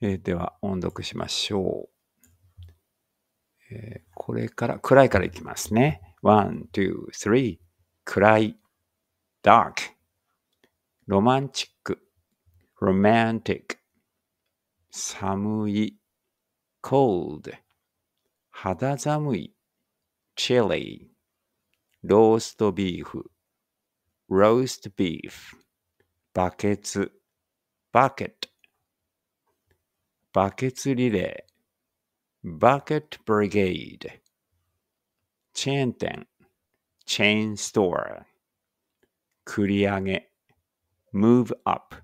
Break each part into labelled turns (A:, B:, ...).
A: えー、では音読しましょう、えー、これから、暗いからいきますね。one, two, three. 暗い。dark. ロマンチック。romantic. 寒い。cold. 肌寒い。chili. ローストビーフ。roast beef. バケツ。bucket. バケツリレー、バケットブリゲイド、チェーン店、チェーンストア、繰り上げ、ムーブアップ。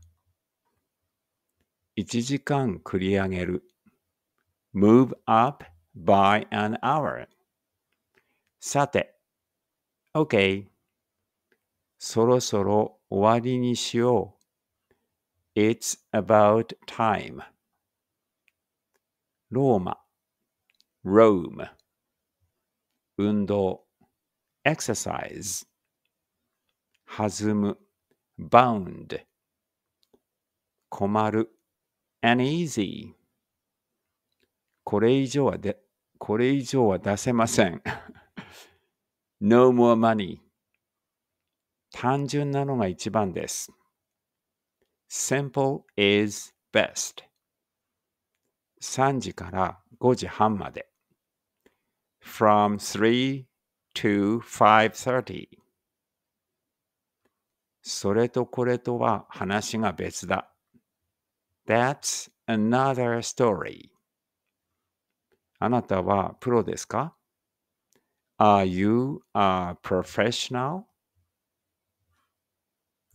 A: 1時間繰り上げる、ムーブアップ by an hour。さて、OK。そろそろ終わりにしよう。It's about time. ローマ、Rome 運動 exercise 弾む bound 困る uneasy これ以上はでこれ以上は出せません no more money 単純なのが一番です simple is best 3時から5時半まで from 3 to 5.30それとこれとは話が別だ That's another story あなたはプロですか Are you a professional?